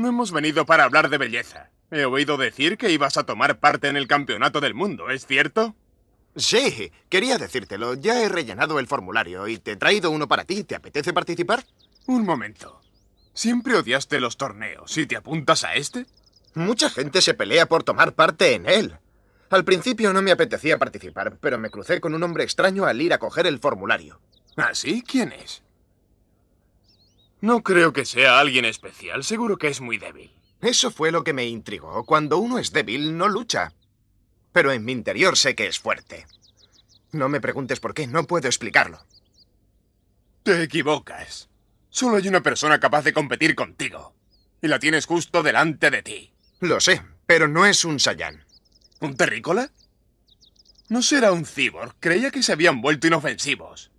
No hemos venido para hablar de belleza. He oído decir que ibas a tomar parte en el Campeonato del Mundo, ¿es cierto? Sí, quería decírtelo. Ya he rellenado el formulario y te he traído uno para ti. ¿Te apetece participar? Un momento. ¿Siempre odiaste los torneos y te apuntas a este? Mucha gente se pelea por tomar parte en él. Al principio no me apetecía participar, pero me crucé con un hombre extraño al ir a coger el formulario. ¿Así? ¿Ah, ¿Quién es? No creo que sea alguien especial, seguro que es muy débil. Eso fue lo que me intrigó. Cuando uno es débil, no lucha. Pero en mi interior sé que es fuerte. No me preguntes por qué, no puedo explicarlo. Te equivocas. Solo hay una persona capaz de competir contigo. Y la tienes justo delante de ti. Lo sé, pero no es un Saiyan. ¿Un terrícola? No será un cyborg. Creía que se habían vuelto inofensivos.